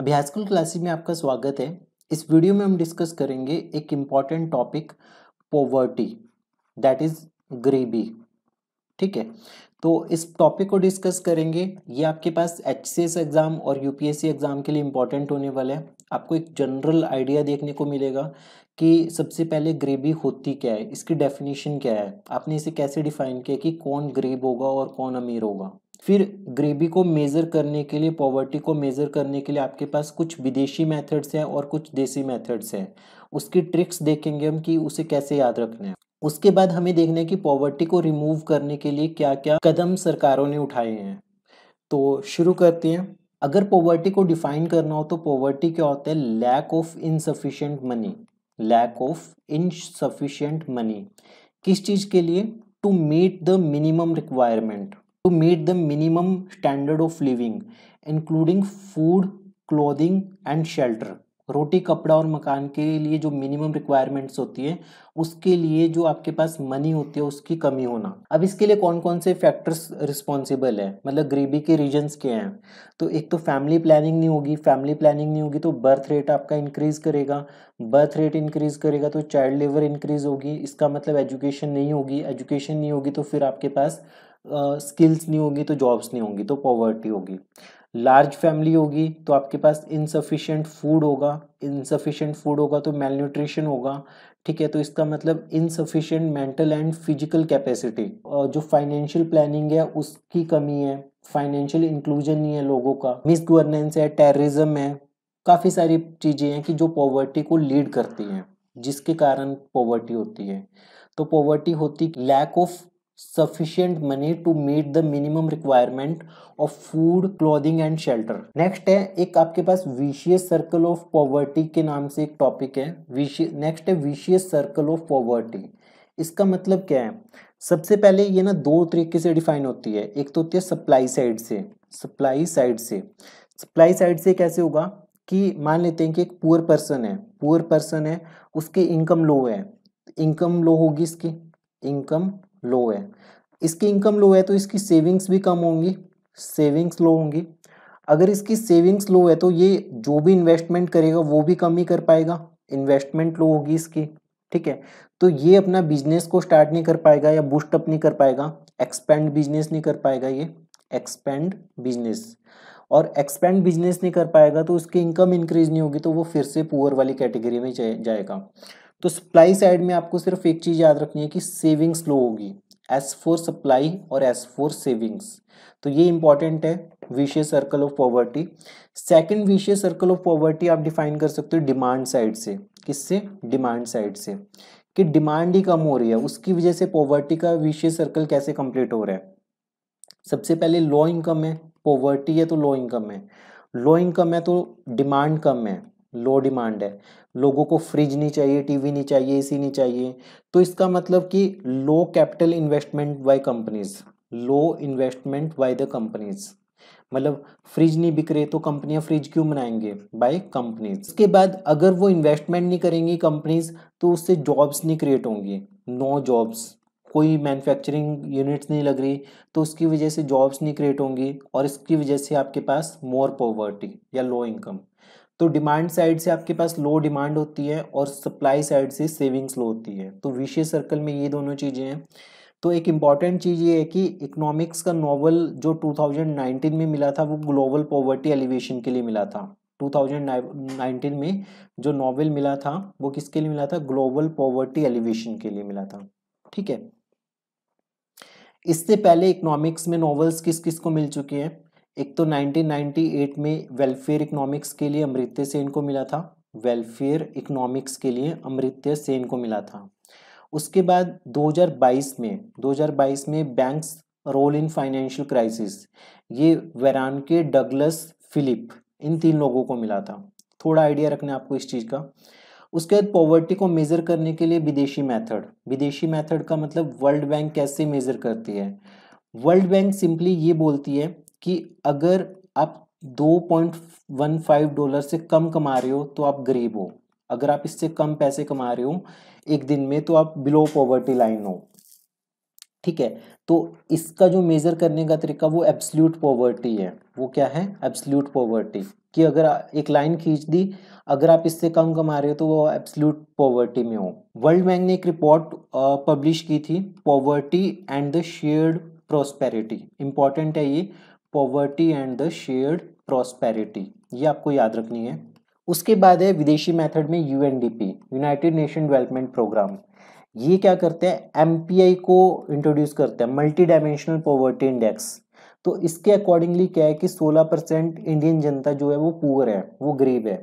अभ्यास school classes में आपका स्वागत है इस वीडियो में हम डिस्कस करेंगे एक important topic poverty that is गरीबी ठीक है तो इस टॉपिक को डिस्कस करेंगे ये आपके पास एच एग्ज़ाम और यू एग्ज़ाम के लिए इम्पॉर्टेंट होने वाला है आपको एक जनरल आइडिया देखने को मिलेगा कि सबसे पहले गरीबी होती क्या है इसकी डेफिनेशन क्या है आपने इसे कैसे डिफाइन किया कि कौन गरीब होगा और कौन अमीर होगा फिर गरीबी को मेज़र करने के लिए पॉवर्टी को मेज़र करने के लिए आपके पास कुछ विदेशी मेथड्स हैं और कुछ देसी मेथड्स हैं उसकी ट्रिक्स देखेंगे हम कि उसे कैसे याद रखना है उसके बाद हमें देखना है कि पॉवर्टी को रिमूव करने के लिए क्या क्या कदम सरकारों ने उठाए हैं तो शुरू करते हैं अगर पॉवर्टी को डिफाइन करना हो तो पॉवर्टी क्या होता है lack of insufficient money lack of insufficient money किस चीज़ के लिए to meet the minimum requirement to meet the minimum standard of living, including food, clothing, and shelter. रोटी कपड़ा और मकान के लिए जो मिनिमम रिक्वायरमेंट्स होती है उसके लिए जो आपके पास मनी होती है उसकी कमी होना अब इसके लिए कौन कौन से फैक्टर्स रिस्पॉन्सिबल है मतलब गरीबी के रीजन्स के हैं तो एक तो फैमिली प्लानिंग नहीं होगी फैमिली प्लानिंग नहीं होगी तो बर्थ रेट आपका इंक्रीज करेगा बर्थ रेट इंक्रीज करेगा तो चाइल्ड लेबर इंक्रीज होगी इसका मतलब एजुकेशन नहीं होगी एजुकेशन नहीं होगी तो फिर आपके पास स्किल्स uh, नहीं होगी तो जॉब्स नहीं होंगी तो पॉवर्टी होगी लार्ज फैमिली होगी तो आपके पास इनसफिशेंट फूड होगा इनसफिशेंट फूड होगा तो मेल न्यूट्रिशन होगा ठीक है तो इसका मतलब insufficient mental and physical capacity और जो फाइनेंशियल प्लानिंग है उसकी कमी है फाइनेंशियल इंक्लूजन नहीं है लोगों का मिस गवर्नेंस है टेररिज्म है काफ़ी सारी चीज़ें हैं कि जो पॉवर्टी को लीड करती हैं जिसके कारण पॉवर्टी होती है तो पॉवर्टी होती lack of sufficient money to meet the minimum requirement of food clothing and shelter next है एक आपके पास विशियस सर्कल ऑफ पॉवर्टी के नाम से एक टॉपिक है नेक्स्ट है विशियस सर्कल ऑफ पॉवर्टी इसका मतलब क्या है सबसे पहले ये ना दो तरीके से डिफाइन होती है एक तो होती है सप्लाई साइड से सप्लाई साइड से सप्लाई साइड से कैसे होगा कि मान लेते हैं कि एक पुअर पर्सन है पुअर पर्सन है उसकी इनकम लो है इनकम लो होगी इसकी इनकम लो है इसकी इनकम लो है तो इसकी सेविंग्स भी कम होंगी सेविंग्स लो होंगी अगर इसकी सेविंग्स लो है तो ये जो भी इन्वेस्टमेंट करेगा वो भी कम ही कर पाएगा इन्वेस्टमेंट लो होगी इसकी ठीक है तो ये अपना बिजनेस को स्टार्ट नहीं कर पाएगा या अप नहीं कर पाएगा एक्सपेंड बिजनेस नहीं कर पाएगा ये एक्सपेंड बिजनेस और एक्सपेंड बिजनेस नहीं कर पाएगा तो उसकी इनकम इंक्रीज नहीं होगी तो वो फिर से पुअर वाली कैटेगरी में जाएगा तो सप्लाई साइड में आपको सिर्फ एक चीज़ याद रखनी है कि सेविंग स्लो होगी एस फोर सप्लाई और एस फोर सेविंग्स तो ये इंपॉर्टेंट है vicious circle of poverty second vicious circle of poverty आप डिफाइन कर सकते हो डिमांड साइड से किससे डिमांड साइड से कि डिमांड ही कम हो रही है उसकी वजह से पॉवर्टी का विशेष सर्कल कैसे कंप्लीट हो रहा है सबसे पहले लो इनकम है पॉवर्टी है तो लो इनकम है लो इनकम है तो डिमांड कम है लो डिमांड है लोगों को फ्रिज नहीं चाहिए टीवी नहीं चाहिए एसी नहीं चाहिए तो इसका मतलब कि low capital investment by companies low investment by the companies मतलब फ्रिज नहीं बिक रहे तो कंपनियां फ्रिज क्यों बनाएंगे बाय कंपनीज इसके बाद अगर वो इन्वेस्टमेंट नहीं करेंगी कंपनीज तो उससे जॉब्स नहीं क्रिएट होंगी नो जॉब्स कोई मैन्युफैक्चरिंग यूनिट्स नहीं लग रही तो उसकी वजह से जॉब्स नहीं क्रिएट होंगी और इसकी वजह से आपके पास मोर पॉवर्टी या लो इनकम तो डिमांड साइड से आपके पास लो डिमांड होती है और सप्लाई साइड से सेविंग्स लो होती है तो विशेष सर्कल में ये दोनों चीज़ें हैं तो एक इम्पॉर्टेंट चीज़ ये है कि इकोनॉमिक्स का नॉवल जो 2019 में मिला था वो ग्लोबल पॉवर्टी एलिवेशन के लिए मिला था 2019 में जो नॉवल मिला था वो किसके लिए मिला था ग्लोबल पॉवर्टी एलिवेशन के लिए मिला था ठीक है इससे पहले इकोनॉमिक्स में नॉवेल्स किस किस को मिल चुके हैं एक तो 1998 में वेलफेयर इकोनॉमिक्स के लिए अमृत्य सेन को मिला था वेलफेयर इकोनॉमिक्स के लिए अमृत्य सेन को मिला था उसके बाद 2022 में 2022 में banks role in financial crisis ये वेरान के डगलस फिलिप इन तीन लोगों को मिला था थोड़ा आइडिया रखना आपको इस चीज़ का उसके बाद पॉवर्टी को मेज़र करने के लिए विदेशी मेथड विदेशी मेथड का मतलब वर्ल्ड बैंक कैसे मेज़र करती है वर्ल्ड बैंक सिंपली ये बोलती है कि अगर आप 2.15 डॉलर से कम कमा रहे हो तो आप गरीब हो अगर आप इससे कम पैसे कमा रहे हो एक दिन में तो आप बिलो पॉवर्टी लाइन हो ठीक है तो इसका जो मेज़र करने का तरीका वो एब्सल्यूट पॉवर्टी है वो क्या है एब्सल्यूट पॉवर्टी कि अगर एक लाइन खींच दी अगर आप इससे कम कमा रहे हो तो वो एब्सल्यूट पॉवर्टी में हो वर्ल्ड बैंक ने एक रिपोर्ट पब्लिश की थी poverty and the shared prosperity important है ये poverty and the shared prosperity ये आपको याद रखनी है उसके बाद है विदेशी मेथड में U United Nation Development Programme ये क्या करते हैं एम को इंट्रोड्यूस करते हैं मल्टी डायमेंशनल पॉवर्टी इंडेक्स तो इसके अकॉर्डिंगली क्या है कि 16 परसेंट इंडियन जनता जो है वो पुअर है वो गरीब है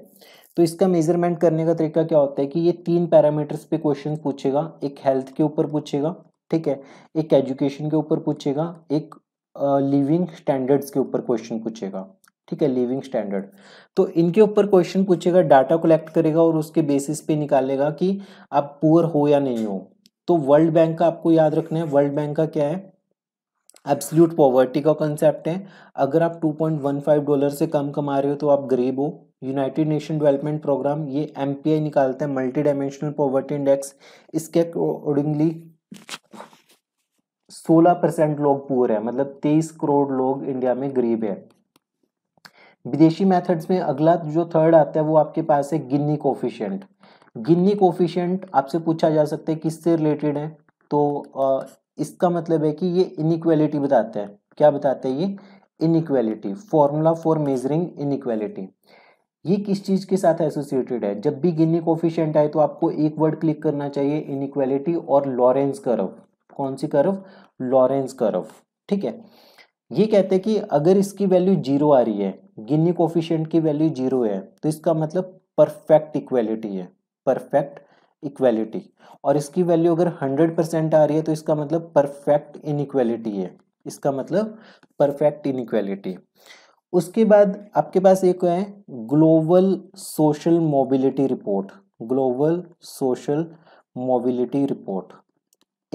तो इसका मेजरमेंट करने का तरीका क्या होता है कि ये तीन पैरामीटर्स पे क्वेश्चन पूछेगा एक हेल्थ के ऊपर पूछेगा ठीक है एक एजुकेशन के ऊपर पूछेगा एक लिविंग स्टैंडर्ड्स के ऊपर क्वेश्चन पूछेगा ठीक है लिविंग स्टैंडर्ड तो इनके ऊपर क्वेश्चन पूछेगा डाटा कलेक्ट करेगा और उसके बेसिस पे निकालेगा कि आप पुअर हो या नहीं हो तो वर्ल्ड बैंक का आपको याद रखना है वर्ल्ड बैंक का क्या है एब्सल्यूट पॉवर्टी का कंसेप्ट है अगर आप 2.15 डॉलर से कम कमा रहे हो तो आप गरीब हो यूनाइटेड नेशन डेवलपमेंट प्रोग्राम ये एम निकालता है मल्टी डायमेंशनल पॉवर्टी इंडेक्स इसके अकॉर्डिंगली सोलह परसेंट लोग पुअर है मतलब तेईस करोड़ लोग इंडिया में गरीब है विदेशी मेथड्स में अगला जो थर्ड आता है वो आपके पास है गिन्नी कोफिशियंट गिन्नी कोफिशियंट आपसे पूछा जा सकता है किससे रिलेटेड है तो आ, इसका मतलब है कि ये इनक्वेलिटी बताते हैं क्या बताते हैं ये inequality formula for measuring inequality ये किस चीज़ के साथ एसोसिएटेड है जब भी गिन्नी कोफिशियंट आए तो आपको एक वर्ड क्लिक करना चाहिए इनिक्वेलिटी और लॉरेंस करव कौन सी कर्व लॉरेंस कर्व ठीक है ये कहते हैं कि अगर इसकी वैल्यू जीरो आ रही है गिनी कोफिशियंट की वैल्यू जीरो है तो इसका मतलब परफेक्ट इक्वेलिटी है परफेक्ट इक्वेलिटी और इसकी वैल्यू अगर हंड्रेड परसेंट आ रही है तो इसका मतलब परफेक्ट इनइक्वेलिटी है इसका मतलब परफेक्ट इनइक्वेलिटी उसके बाद आपके पास एक है global social mobility report global social mobility report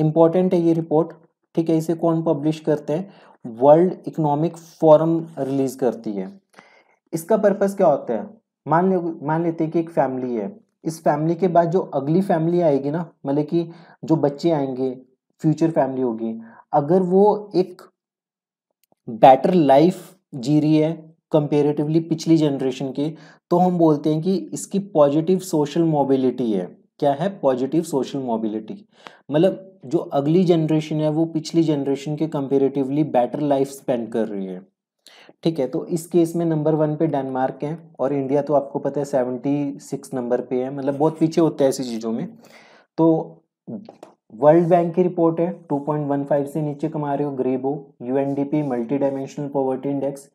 important है ये रिपोर्ट ठीक है इसे कौन पब्लिश करते हैं वर्ल्ड इकोनॉमिक फोरम रिलीज करती है इसका पर्पज क्या होता है मान ले मान लेते हैं कि एक फैमिली है इस फैमिली के बाद जो अगली फैमिली आएगी ना मतलब कि जो बच्चे आएंगे फ्यूचर फैमिली होगी अगर वो एक बेटर लाइफ जी रही है कंपेरेटिवली पिछली जनरेशन की तो हम बोलते हैं कि इसकी पॉजिटिव सोशल मोबिलिटी है क्या है पॉजिटिव सोशल मोबिलिटी मतलब जो अगली जनरेशन है वो पिछली जनरेशन के कंपेरेटिवली बेटर लाइफ स्पेंड कर रही है ठीक है तो इस केस में नंबर वन पे डेनमार्क है और इंडिया तो आपको पता है सेवेंटी सिक्स नंबर पे है मतलब बहुत पीछे होता है ऐसी चीज़ों में तो वर्ल्ड बैंक की रिपोर्ट है 2.15 से नीचे कमा रहे हो N D P multi dimensional poverty index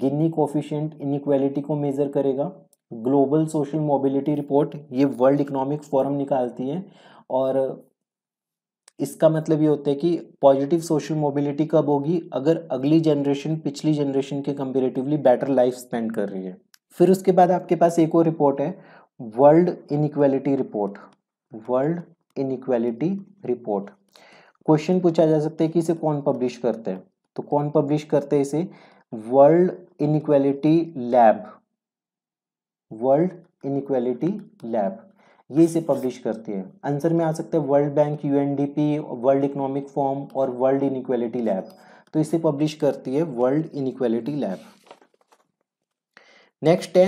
Gini coefficient inequality को मेज़र करेगा ग्लोबल सोशल मोबिलिटी रिपोर्ट ये वर्ल्ड इकोनॉमिक फोरम निकालती है और इसका मतलब ये होता है कि पॉजिटिव सोशल मोबिलिटी कब होगी अगर अगली जनरेशन पिछली जनरेशन के कंपेरेटिवली बेटर लाइफ स्पेंड कर रही है फिर उसके बाद आपके पास एक और रिपोर्ट है World Inequality Report World Inequality Report question पूछा जा सकता है कि इसे कौन पब्लिश करते हैं तो कौन पब्लिश करते हैं इसे World Inequality Lab World Inequality Lab ये इसे पब्लिश करती है आंसर में आ सकता है World Bank U World Economic Forum और वर्ल्ड इनिक्वालिटी लैब तो इसे पब्लिश करती है वर्ल्ड इनिक्वालिटी लैब नेक्स्ट है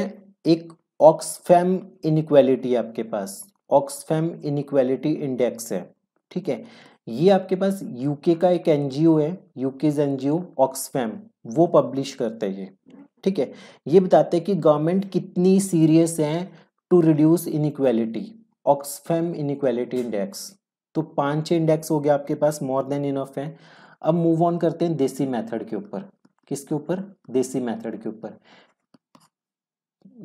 एक ऑक्सफैम इनिक्वालिटी आपके पास ऑक्सफैम इनिक्वालिटी इंडेक्स है ठीक है ये आपके पास यूके का एक एनजीओ है यूके एनजीओ ऑक्सफैम वो पब्लिश करते हैं ठीक है ये बताते हैं कि गवर्नमेंट कितनी सीरियस है to reduce inequality Oxfam inequality index तो पांच इंडेक्स हो गया आपके पास मोर देन इनफ है अब मूव ऑन करते हैं देसी मेथड के ऊपर किसके ऊपर देसी मेथड के ऊपर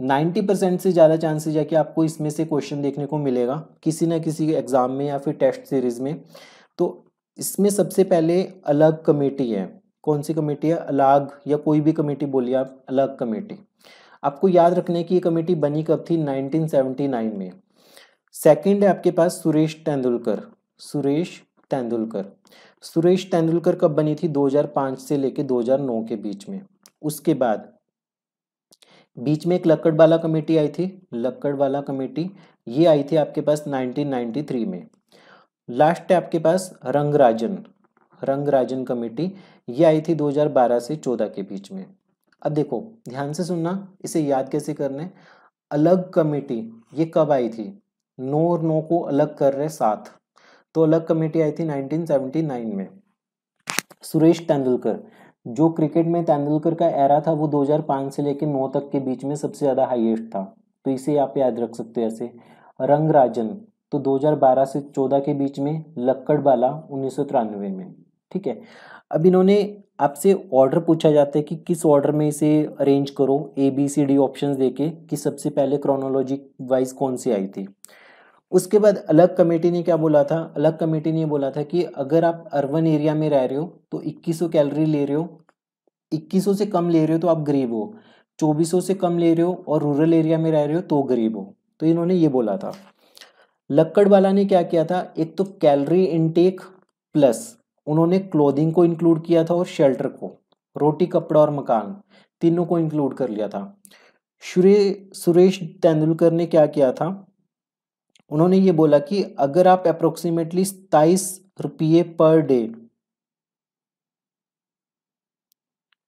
90 परसेंट से ज़्यादा चांसेस है कि आपको इसमें से क्वेश्चन देखने को मिलेगा किसी ना किसी एग्ज़ाम में या फिर टेस्ट सीरीज़ में तो इसमें सबसे पहले अलग कमेटी है कौन सी कमेटी है अलग या कोई भी कमेटी बोलिए आप अलग कमेटी आपको याद रखने की कमेटी बनी कब थी 1979 में सेकंड है आपके पास सुरेश तेंदुलकर सुरेश तेंदुलकर सुरेश तेंदुलकर कब बनी थी 2005 से लेके 2009 के बीच में उसके बाद बीच में एक लक्कड़वाला कमेटी आई थी लक्कड़वाला कमेटी ये आई थी आपके पास 1993 में लास्ट है आपके पास रंगराजन रंगराजन कमेटी ये आई थी 2012 से 14 के बीच में अब देखो ध्यान से सुनना इसे याद कैसे करने अलग कमेटी ये कब आई थी नो और नो को अलग कर रहे साथ तो अलग कमेटी आई थी 1979 में सुरेश तेंदुलकर जो क्रिकेट में तेंदुलकर का एरा था वो 2005 से लेकर नौ तक के बीच में सबसे ज़्यादा हाईएस्ट था तो इसे आप याद रख सकते हो ऐसे रंगराजन तो 2012 से 14 के बीच में लक्कड़बाला उन्नीस में ठीक है अब इन्होंने आपसे ऑर्डर पूछा जाता है कि किस ऑर्डर में इसे अरेंज करो A B C D option देके कि सबसे पहले क्रोनोलॉजी वाइज कौन सी आई थी उसके बाद अलग कमेटी ने क्या बोला था अलग कमेटी ने बोला था कि अगर आप अर्बन एरिया में रह रहे हो तो 2100 कैलोरी ले रहे हो 2100 से कम ले रहे हो तो आप गरीब हो 2400 से कम ले रहे हो और रूरल एरिया में रह रहे हो तो गरीब हो तो इन्होंने ये बोला था लक्कड़ वाला ने क्या किया था एक तो कैलरी इनटेक प्लस उन्होंने क्लोदिंग को इंक्लूड किया था और शेल्टर को रोटी कपड़ा और मकान तीनों को इंक्लूड कर लिया था सुरेश तेंदुलकर ने क्या किया था उन्होंने ये बोला कि अगर आप अप्रोक्सीमेटली सताइस रुपये पर डे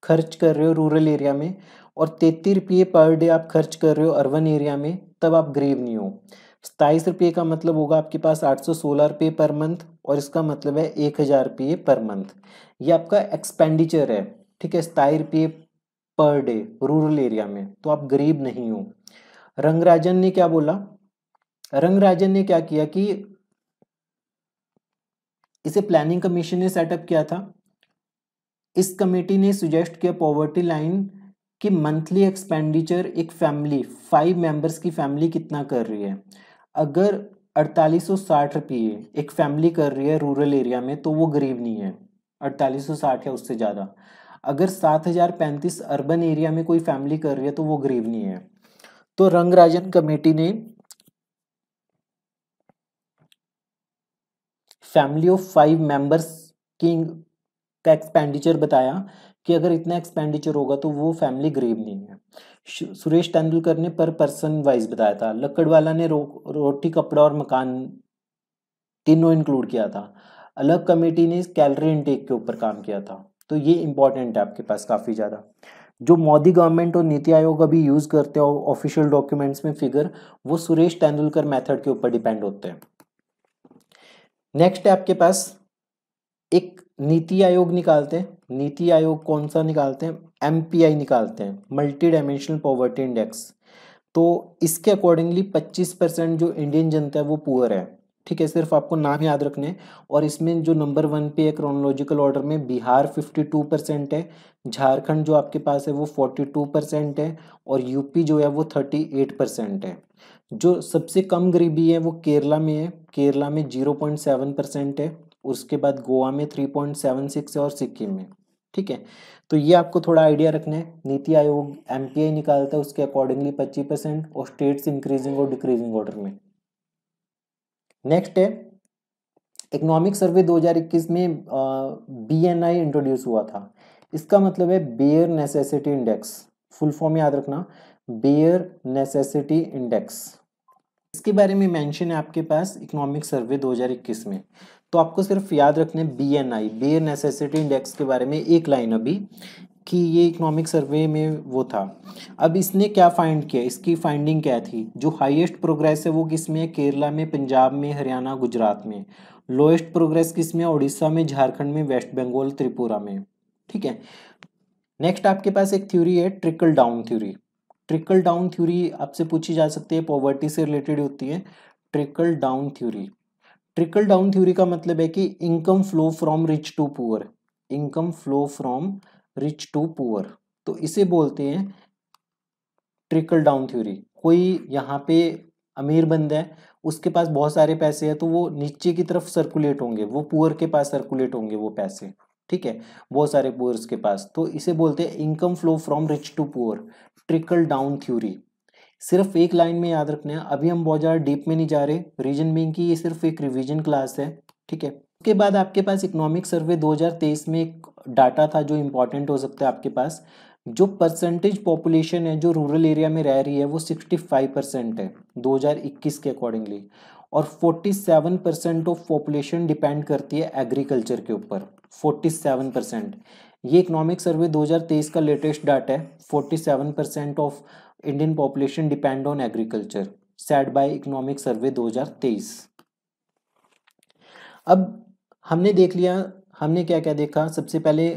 खर्च कर रहे हो रूरल एरिया में और तेतीस रुपये पर डे आप खर्च कर रहे हो अर्बन एरिया में तब आप गरीब नहीं हो सताईस रुपये का मतलब होगा आपके पास आठ सौ सोलह रुपये पर मंथ और इसका मतलब है एक हज़ार रुपये पर मंथ ये आपका एक्सपेंडिचर है ठीक है सताई रुपये पर डे रूरल एरिया में तो आप गरीब नहीं हो रंगराजन ने क्या बोला रंगराजन ने क्या किया कि इसे प्लानिंग कमीशन ने सेटअप किया था इस कमेटी ने सुजेस्ट किया पॉवर्टी लाइन कि मंथली एक्सपेंडिचर एक फैमिली फाइव मेंबर्स की फैमिली कितना कर रही है अगर 4860 रुपये एक फैमिली कर रही है रूरल एरिया में तो वो गरीब नहीं है 4860 या उससे ज़्यादा अगर 7035 अर्बन एरिया में कोई फैमिली कर रही है तो वो गरीब नहीं है तो रंगराजन कमेटी ने फैमिली ऑफ फाइव मेंबर्स किंग का एक्सपेंडिचर बताया कि अगर इतना एक्सपेंडिचर होगा तो वो फैमिली गरीब नहीं है सुरेश तेंदुलकर ने पर पर्सन वाइज बताया था लकड़वाला ने रो, रोटी कपड़ा और मकान तीनों इंक्लूड किया था अलग कमेटी ने कैलरी इनटेक के ऊपर काम किया था तो ये इंपॉर्टेंट है आपके पास काफ़ी ज़्यादा जो मोदी गवर्नमेंट और नीति आयोग अभी यूज़ करते हैं ऑफिशियल डॉक्यूमेंट्स में फिगर वो सुरेश तेंदुलकर मेथड के ऊपर डिपेंड होते हैं नेक्स्ट है आपके पास एक नीति आयोग निकालते हैं नीति आयोग कौन सा निकालते हैं एम निकालते हैं मल्टी डायमेंशनल पॉवर्टी इंडेक्स तो इसके अकॉर्डिंगली 25 परसेंट जो इंडियन जनता है वो पुअर है ठीक है सिर्फ आपको नाम याद रखने और इसमें जो नंबर वन पे है क्रोनोलॉजिकल ऑर्डर में बिहार 52 परसेंट है झारखंड जो आपके पास है वो 42 परसेंट है और यूपी जो है वो 38 परसेंट है जो सबसे कम गरीबी है वो केरला में है केरला में जीरो परसेंट है उसके बाद गोवा में थ्री पॉइंट सेवन सिक्स है और सिक्किम में ठीक है तो ये आपको थोड़ा आइडिया रखना है नीति आयोग एम निकालता है उसके अकॉर्डिंगली पच्चीस परसेंट और स्टेट्स इंक्रीजिंग और डिक्रीजिंग ऑर्डर में नेक्स्ट है इकोनॉमिक सर्वे 2021 में बी एन आई इंट्रोड्यूस हुआ था इसका मतलब है bare necessity index full form याद रखना बेयर नेसेसिटी इंडेक्स इसके बारे में मेंशन है आपके पास इकोनॉमिक सर्वे 2021 में तो आपको सिर्फ याद रखना है B N I B necessity index के बारे में एक लाइन अभी कि ये इकोनॉमिक सर्वे में वो था अब इसने क्या फाइंड किया इसकी फाइंडिंग क्या थी जो हाईएस्ट प्रोग्रेस है वो किस में है केरला में पंजाब में हरियाणा गुजरात में लोएस्ट प्रोग्रेस किस में उड़ीसा में झारखंड में वेस्ट बंगाल त्रिपुरा में ठीक है नेक्स्ट आपके पास एक थ्योरी है trickle down theory trickle down theory आपसे पूछी जा सकती है पॉवर्टी से रिलेटेड होती है trickle down theory trickle down theory का मतलब है कि income flow from rich to poor income flow from rich to poor तो इसे बोलते हैं ट्रिकल डाउन थ्योरी कोई यहाँ पे अमीर बंदा है उसके पास बहुत सारे पैसे हैं तो वो नीचे की तरफ सर्कुलेट होंगे वो पुअर के पास सर्कुलेट होंगे वो पैसे ठीक है बहुत सारे पुअर्स के पास तो इसे बोलते हैं income flow from rich to poor trickle down theory सिर्फ एक लाइन में याद रखना है अभी हम बहुत ज़्यादा डीप में नहीं जा रहे रीजन बिंग की ये सिर्फ एक रिविजन क्लास है ठीक है उसके बाद आपके पास इकोनॉमिक सर्वे 2023 में एक डाटा था जो इम्पोर्टेंट हो सकता है आपके पास जो परसेंटेज पॉपुलेशन है जो रूरल एरिया में रह रही है वो 65 परसेंट है 2021 के अकॉर्डिंगली और 47 परसेंट ऑफ पॉपुलेशन डिपेंड करती है एग्रीकल्चर के ऊपर 47 परसेंट ये इकोनॉमिक सर्वे 2023 का लेटेस्ट डाटा है 47 percent of Indian population depend on agriculture said by economic survey 2023 अब हमने देख लिया हमने क्या क्या देखा सबसे पहले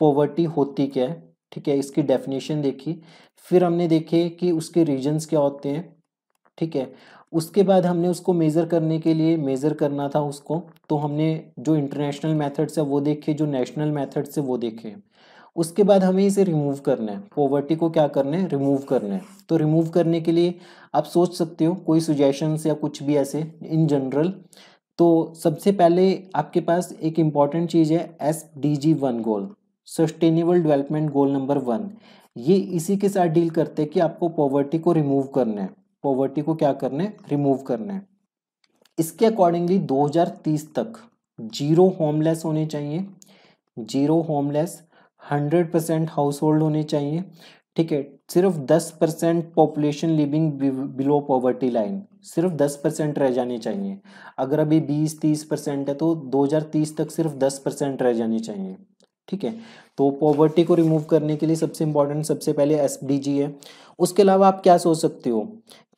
पॉवर्टी होती क्या है ठीक है इसकी डेफिनेशन देखी फिर हमने देखे कि उसके रीजन्स क्या होते हैं ठीक है उसके बाद हमने उसको मेज़र करने के लिए मेज़र करना था उसको तो हमने जो इंटरनेशनल मेथड्स है वो देखे जो नेशनल मेथड्स है वो देखे उसके बाद हमें इसे रिमूव करना है पॉवर्टी को क्या करना है रिमूव करना है तो रिमूव करने के लिए आप सोच सकते हो कोई सुजेशंस या कुछ भी ऐसे इन जनरल तो सबसे पहले आपके पास एक इम्पॉर्टेंट चीज़ है S D G one goal sustainable development goal number one ये इसी के साथ डील करते हैं कि आपको पॉवर्टी को रिमूव करना है पॉवर्टी को क्या करना है रिमूव करना है इसके अकॉर्डिंगली 2030 तक जीरो होमलेस होने चाहिए zero homeless 100 percent household होने चाहिए ठीक है सिर्फ 10 percent population living below poverty line सिर्फ 10 परसेंट रह जाने चाहिए अगर अभी 20-30 परसेंट है तो 2030 तक सिर्फ 10 परसेंट रह जाने चाहिए ठीक है तो पॉवर्टी को रिमूव करने के लिए सबसे इम्पॉर्टेंट सबसे पहले एस है उसके अलावा आप क्या सोच सकते हो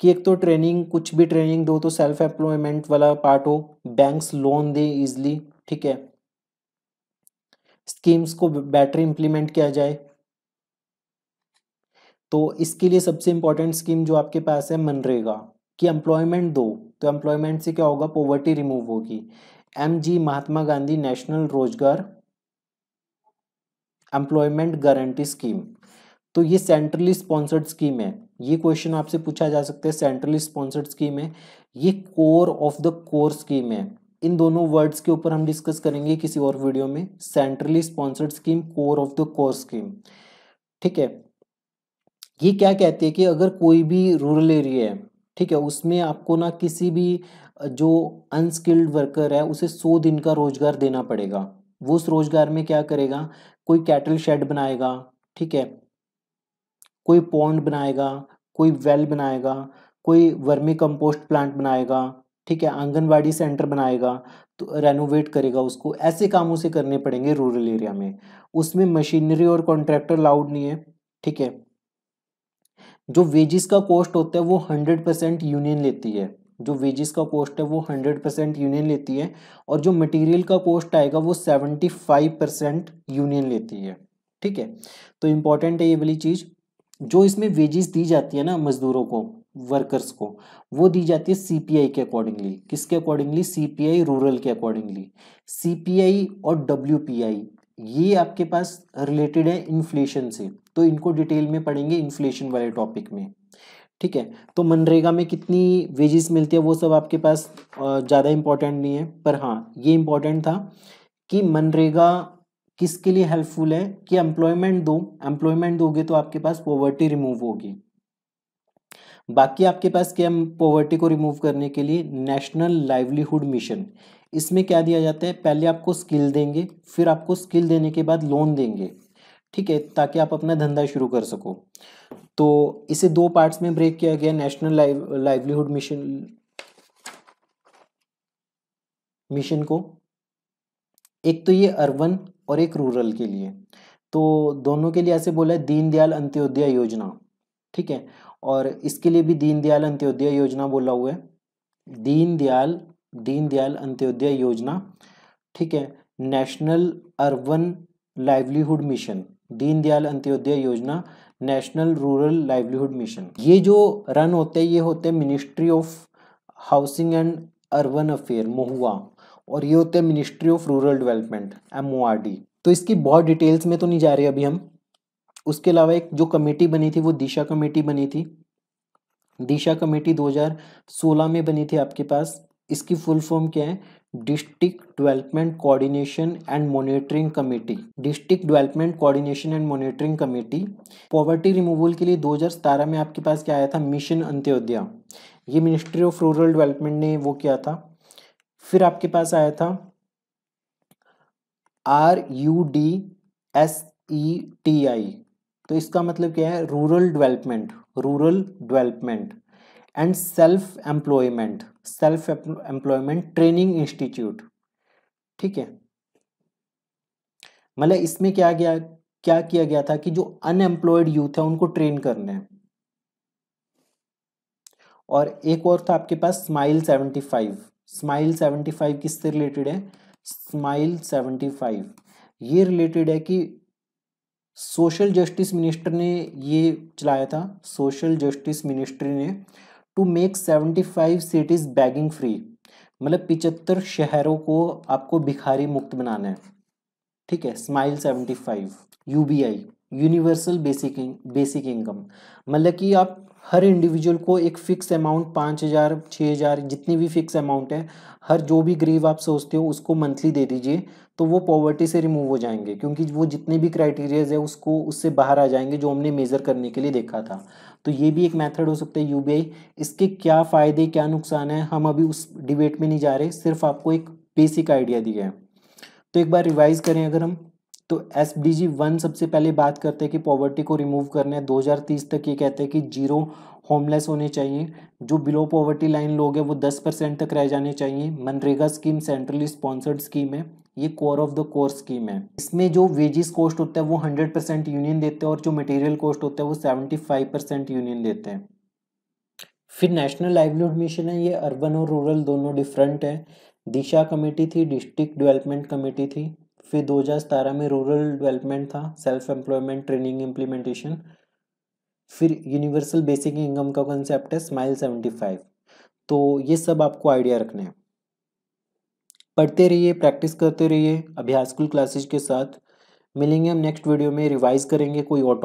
कि एक तो ट्रेनिंग कुछ भी ट्रेनिंग दो तो सेल्फ एम्प्लॉयमेंट वाला पार्ट हो बैंक्स लोन दे इजली ठीक है स्कीम्स को बेटर इम्प्लीमेंट किया जाए तो इसके लिए सबसे इम्पॉर्टेंट स्कीम जो आपके पास है मनरेगा कि एम्प्लॉयमेंट दो तो एम्प्लॉयमेंट से क्या होगा पॉवर्टी रिमूव होगी M G Mahatma Gandhi national Rozgar employment guarantee scheme तो ये सेंट्रली स्पॉन्सर्ड स्कीम है ये क्वेश्चन आपसे पूछा जा सकता है सेंट्रली स्पॉन्सर्ड स्कीम है ये core of the core scheme है इन दोनों वर्ड्स के ऊपर हम डिस्कस करेंगे किसी और वीडियो में centrally sponsored scheme core of the core scheme ठीक है ये क्या कहती है कि अगर कोई भी रूरल एरिया है ठीक है उसमें आपको ना किसी भी जो अनस्किल्ड वर्कर है उसे सौ दिन का रोजगार देना पड़ेगा वो उस रोजगार में क्या करेगा कोई कैटल शेड बनाएगा ठीक है कोई पॉन्ड बनाएगा कोई वेल बनाएगा कोई वर्मी कंपोस्ट प्लांट बनाएगा ठीक है आंगनवाड़ी सेंटर बनाएगा तो रेनोवेट करेगा उसको ऐसे काम उसे करने पड़ेंगे रूरल एरिया में उसमें मशीनरी और कॉन्ट्रैक्टर अलाउड नहीं है ठीक है जो वेजिस का कॉस्ट होता है वो हंड्रेड परसेंट यूनियन लेती है जो वेजेस का पोस्ट है वो हंड्रेड परसेंट यूनियन लेती है और जो मटेरियल का पोस्ट आएगा वो सेवेंटी फाइव परसेंट यूनियन लेती है ठीक है तो इम्पॉर्टेंट है ये वाली चीज़ जो इसमें वेजेस दी जाती है ना मज़दूरों को वर्कर्स को वो दी जाती है सीपीआई के अकॉर्डिंगली किसके अकॉर्डिंगली सीपीआई रूरल के अकॉर्डिंगली सीपीआई और डब्ल्यू ये आपके पास रिलेटेड है इन्फ्लेशन से तो इनको डिटेल में पढ़ेंगे इन्फ्लेशन वाले टॉपिक में ठीक है तो मनरेगा में कितनी वेजेस मिलती है वो सब आपके पास ज़्यादा इम्पोर्टेंट नहीं है पर हाँ ये इम्पोर्टेंट था कि मनरेगा किसके लिए हेल्पफुल है कि एम्प्लॉयमेंट दो एम्प्लॉयमेंट दोगे तो आपके पास पॉवर्टी रिमूव होगी बाकी आपके पास क्या पॉवर्टी को रिमूव करने के लिए नेशनल लाइवलीहुड मिशन इसमें क्या दिया जाता है पहले आपको स्किल देंगे फिर आपको स्किल देने के बाद लोन देंगे ठीक है ताकि आप अपना धंधा शुरू कर सको तो इसे दो पार्ट्स में ब्रेक किया गया national live livelihood mission mission को एक तो ये अर्बन और एक रूरल के लिए तो दोनों के लिए ऐसे बोला है दीनदयाल अंत्योदय योजना ठीक है और इसके लिए भी दीनदयाल अंत्योदय योजना बोला हुआ है दीनदयाल दीनदयाल अंत्योदय योजना ठीक है national urban livelihood mission Deendayal Antyodaya Yojana national rural livelihood mission ये जो रन होते हैं ये होते हैं ministry of housing and urban affair MoHUA और ये होते हैं ministry of rural development um तो इसकी बहुत डिटेल्स में तो नहीं जा रही अभी हम उसके अलावा एक जो कमेटी बनी थी वो दिशा कमेटी बनी थी दिशा कमेटी 2016 में बनी थी आपके पास इसकी फुल फॉर्म क्या है district development coordination and monitoring committee district development coordination and monitoring committee poverty removal के लिए 2017 में आपके पास क्या आया था मिशन अंत्योदया ये मिनिस्ट्री ऑफ रूरल डेवलपमेंट ने वो किया था फिर आपके पास आया था R U D S E T I तो इसका मतलब क्या है rural development rural development and self employment self employment training institute ठीक है मतलब इसमें क्या गया क्या किया गया था कि जो अनएम्प्लॉयड यूथ है उनको ट्रेन करने है और एक और था आपके पास smile seventy five smile seventy five किससे रिलेटेड है स्माइल सेवेंटी फाइव ये रिलेटेड है कि सोशल जस्टिस मिनिस्टर ने ये चलाया था सोशल जस्टिस मिनिस्ट्री ने to make seventy five cities begging free मतलब पिचहत्तर शहरों को आपको भिखारी मुक्त बनाना है ठीक है smile seventy five U B I universal basic basic income मतलब कि आप हर इंडिविजुअल को एक फ़िक्स अमाउंट पाँच हज़ार छः हज़ार जितनी भी फिक्स अमाउंट है हर जो भी गरीब आप सोचते हो उसको मंथली दे दीजिए तो वो पॉवर्टी से रिमूव हो जाएंगे क्योंकि वो जितने भी क्राइटेरियाज है उसको उससे बाहर आ जाएंगे जो हमने मेज़र करने के लिए देखा था तो ये भी एक मेथड हो सकता है यूबीआई इसके क्या फ़ायदे क्या नुकसान है हम अभी उस डिबेट में नहीं जा रहे सिर्फ आपको एक बेसिक आइडिया दिया है तो एक बार रिवाइज़ करें अगर हम तो एस डी जी वन सबसे पहले बात करते हैं कि पॉवर्टी को रिमूव करना है तीस तक ये कहते हैं कि जीरो होमलेस होने चाहिए जो बिलो पॉवर्टी लाइन लोग हैं वो दस परसेंट तक रह जाने चाहिए MNREGA scheme centrally sponsored scheme है ये core of the core scheme है इसमें जो वेजिस कॉस्ट होता है वो हंड्रेड परसेंट यूनियन देते हैं और जो मटेरियल कॉस्ट होता है वो सेवेंटी फाइव परसेंट यूनियन देते हैं फिर नेशनल लाइवलीहुड मिशन है ये अर्बन और रूरल दोनों डिफरेंट है दिशा कमेटी थी डिस्ट्रिक्ट डेवलपमेंट कमेटी थी फिर दो में रूरल डेवलपमेंट था सेल्फ एम्प्लॉयमेंट ट्रेनिंग इम्प्लीमेंटेशन फिर यूनिवर्सल बेसिक इनकम का कंसेप्ट है स्माइल सेवेंटी तो ये सब आपको आइडिया रखना है पढ़ते रहिए प्रैक्टिस करते रहिए अभ्यास स्कूल क्लासेज के साथ मिलेंगे हम नेक्स्ट वीडियो में रिवाइज करेंगे कोई और